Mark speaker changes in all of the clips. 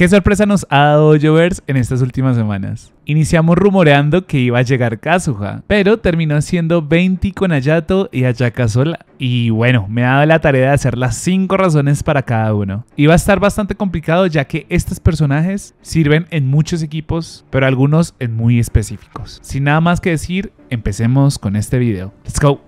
Speaker 1: ¿Qué sorpresa nos ha dado Jovers en estas últimas semanas? Iniciamos rumoreando que iba a llegar Kazuha, pero terminó siendo 20 con Ayato y Ayaka sola. Y bueno, me ha dado la tarea de hacer las 5 razones para cada uno. Iba a estar bastante complicado ya que estos personajes sirven en muchos equipos, pero algunos en muy específicos. Sin nada más que decir, empecemos con este video. ¡Let's go!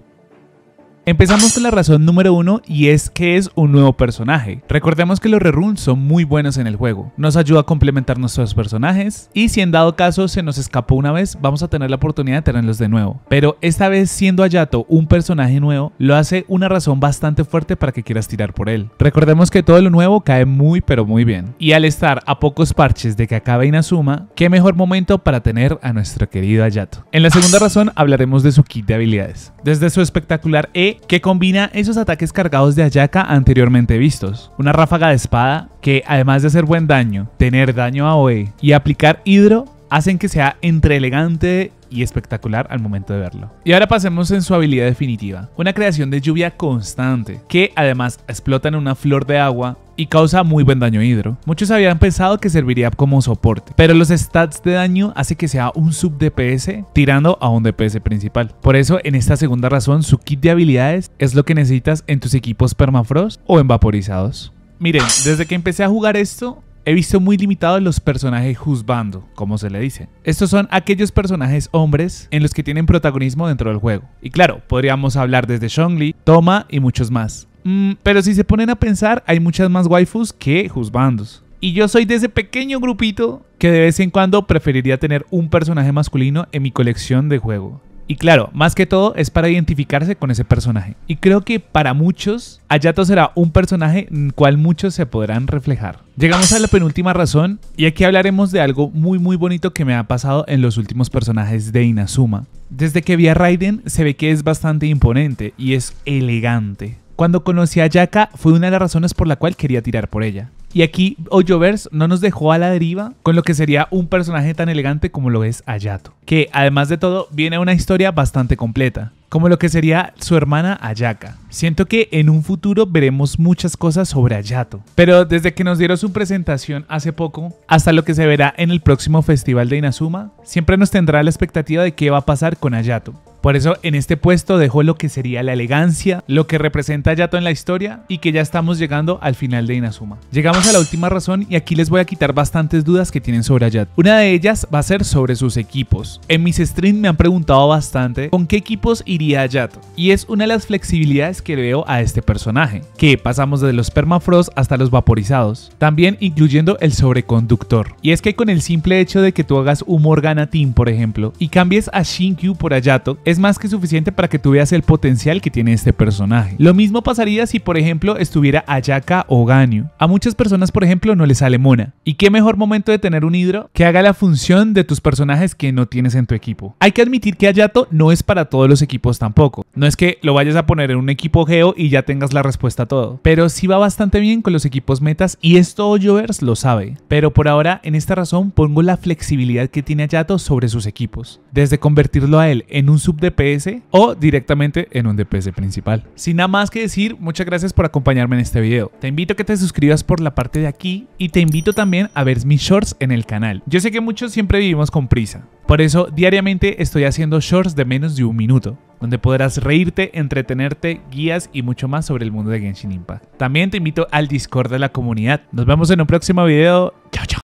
Speaker 1: Empezamos con la razón número uno y es que es un nuevo personaje. Recordemos que los reruns son muy buenos en el juego, nos ayuda a complementar nuestros personajes y si en dado caso se nos escapó una vez, vamos a tener la oportunidad de tenerlos de nuevo. Pero esta vez siendo Ayato un personaje nuevo, lo hace una razón bastante fuerte para que quieras tirar por él. Recordemos que todo lo nuevo cae muy pero muy bien. Y al estar a pocos parches de que acabe Inazuma, qué mejor momento para tener a nuestro querido Ayato. En la segunda razón hablaremos de su kit de habilidades. Desde su espectacular E que combina esos ataques cargados de Ayaka anteriormente vistos. Una ráfaga de espada que además de hacer buen daño, tener daño a Oe y aplicar hidro, hacen que sea entre elegante y espectacular al momento de verlo. Y ahora pasemos en su habilidad definitiva, una creación de lluvia constante, que además explota en una flor de agua y causa muy buen daño hidro. Muchos habían pensado que serviría como soporte, pero los stats de daño hace que sea un sub DPS tirando a un DPS principal. Por eso, en esta segunda razón, su kit de habilidades es lo que necesitas en tus equipos permafrost o en vaporizados. Miren, desde que empecé a jugar esto, He visto muy limitados los personajes juzbando, como se le dice. Estos son aquellos personajes hombres en los que tienen protagonismo dentro del juego. Y claro, podríamos hablar desde Shongli, Toma y muchos más. Mm, pero si se ponen a pensar, hay muchas más waifus que juzbandos. Y yo soy de ese pequeño grupito que de vez en cuando preferiría tener un personaje masculino en mi colección de juego. Y claro, más que todo es para identificarse con ese personaje. Y creo que para muchos, Ayato será un personaje en cual muchos se podrán reflejar. Llegamos a la penúltima razón y aquí hablaremos de algo muy muy bonito que me ha pasado en los últimos personajes de Inazuma. Desde que vi a Raiden se ve que es bastante imponente y es elegante. Cuando conocí a Ayaka, fue una de las razones por la cual quería tirar por ella. Y aquí Ojoverse no nos dejó a la deriva con lo que sería un personaje tan elegante como lo es Ayato, que además de todo viene a una historia bastante completa, como lo que sería su hermana Ayaka. Siento que en un futuro veremos muchas cosas sobre Ayato, pero desde que nos dieron su presentación hace poco hasta lo que se verá en el próximo festival de Inazuma, siempre nos tendrá la expectativa de qué va a pasar con Ayato. Por eso en este puesto dejó lo que sería la elegancia, lo que representa Yato en la historia y que ya estamos llegando al final de Inazuma. Llegamos a la última razón y aquí les voy a quitar bastantes dudas que tienen sobre Yato. Una de ellas va a ser sobre sus equipos. En mis streams me han preguntado bastante con qué equipos iría Yato y es una de las flexibilidades que veo a este personaje, que pasamos de los permafrost hasta los vaporizados, también incluyendo el sobreconductor. Y es que con el simple hecho de que tú hagas un Morgana Team, por ejemplo, y cambies a Shinkyu por Ayato, es más que suficiente para que tú veas el potencial que tiene este personaje. Lo mismo pasaría si por ejemplo estuviera Ayaka o Ganyu. A muchas personas por ejemplo no les sale Mona. ¿Y qué mejor momento de tener un hidro que haga la función de tus personajes que no tienes en tu equipo? Hay que admitir que Ayato no es para todos los equipos tampoco. No es que lo vayas a poner en un equipo geo y ya tengas la respuesta a todo. Pero sí va bastante bien con los equipos metas y esto Oyovers lo sabe. Pero por ahora en esta razón pongo la flexibilidad que tiene Ayato sobre sus equipos. Desde convertirlo a él en un sub DPS o directamente en un DPS principal. Sin nada más que decir, muchas gracias por acompañarme en este video. Te invito a que te suscribas por la parte de aquí y te invito también a ver mis shorts en el canal. Yo sé que muchos siempre vivimos con prisa, por eso diariamente estoy haciendo shorts de menos de un minuto donde podrás reírte, entretenerte, guías y mucho más sobre el mundo de Genshin Impact. También te invito al Discord de la comunidad. Nos vemos en un próximo video. Chao, chao.